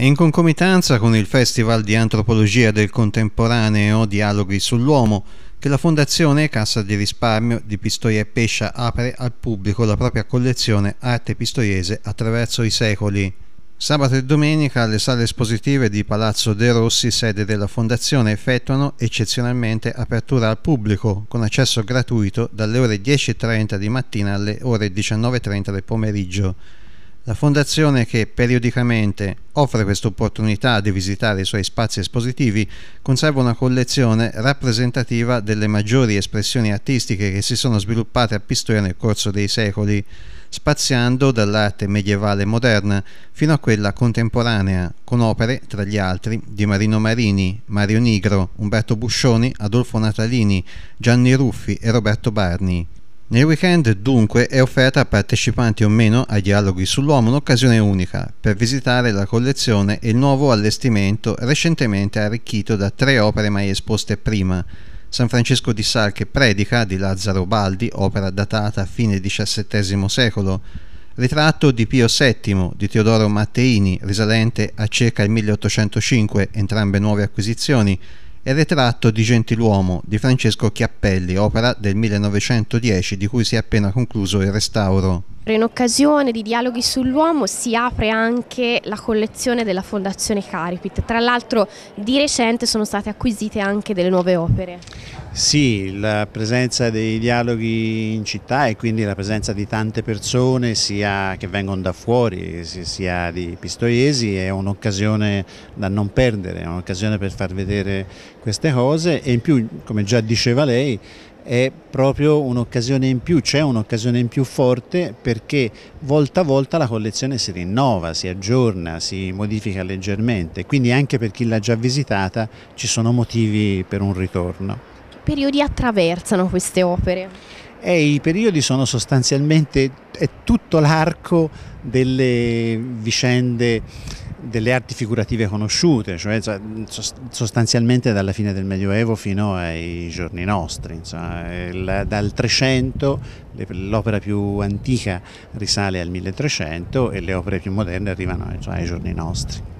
e in concomitanza con il Festival di Antropologia del Contemporaneo Dialoghi sull'Uomo, che la Fondazione Cassa di Risparmio di Pistoia e Pescia apre al pubblico la propria collezione Arte Pistoiese attraverso i secoli. Sabato e domenica le sale espositive di Palazzo De Rossi, sede della Fondazione, effettuano eccezionalmente apertura al pubblico, con accesso gratuito dalle ore 10.30 di mattina alle ore 19.30 del pomeriggio. La fondazione che periodicamente offre questa opportunità di visitare i suoi spazi espositivi conserva una collezione rappresentativa delle maggiori espressioni artistiche che si sono sviluppate a Pistoia nel corso dei secoli, spaziando dall'arte medievale moderna fino a quella contemporanea, con opere, tra gli altri, di Marino Marini, Mario Nigro, Umberto Buscioni, Adolfo Natalini, Gianni Ruffi e Roberto Barni. Nel weekend dunque è offerta a partecipanti o meno ai dialoghi sull'uomo un'occasione unica per visitare la collezione e il nuovo allestimento recentemente arricchito da tre opere mai esposte prima. San Francesco di Sal che predica di Lazzaro Baldi, opera datata a fine XVII secolo, ritratto di Pio VII di Teodoro Matteini, risalente a circa il 1805, entrambe nuove acquisizioni, è ritratto di Gentiluomo di Francesco Chiappelli, opera del 1910 di cui si è appena concluso il restauro. In occasione di Dialoghi sull'Uomo si apre anche la collezione della Fondazione Caripit. Tra l'altro di recente sono state acquisite anche delle nuove opere. Sì, la presenza dei dialoghi in città e quindi la presenza di tante persone sia che vengono da fuori sia di pistoiesi è un'occasione da non perdere, è un'occasione per far vedere queste cose e in più, come già diceva lei, è proprio un'occasione in più, c'è un'occasione in più forte perché volta a volta la collezione si rinnova, si aggiorna, si modifica leggermente, quindi anche per chi l'ha già visitata ci sono motivi per un ritorno periodi attraversano queste opere? Eh, I periodi sono sostanzialmente tutto l'arco delle vicende delle arti figurative conosciute, cioè, cioè sostanzialmente dalla fine del Medioevo fino ai giorni nostri. Insomma, eh, dal 300 l'opera più antica risale al 1300 e le opere più moderne arrivano insomma, ai giorni nostri.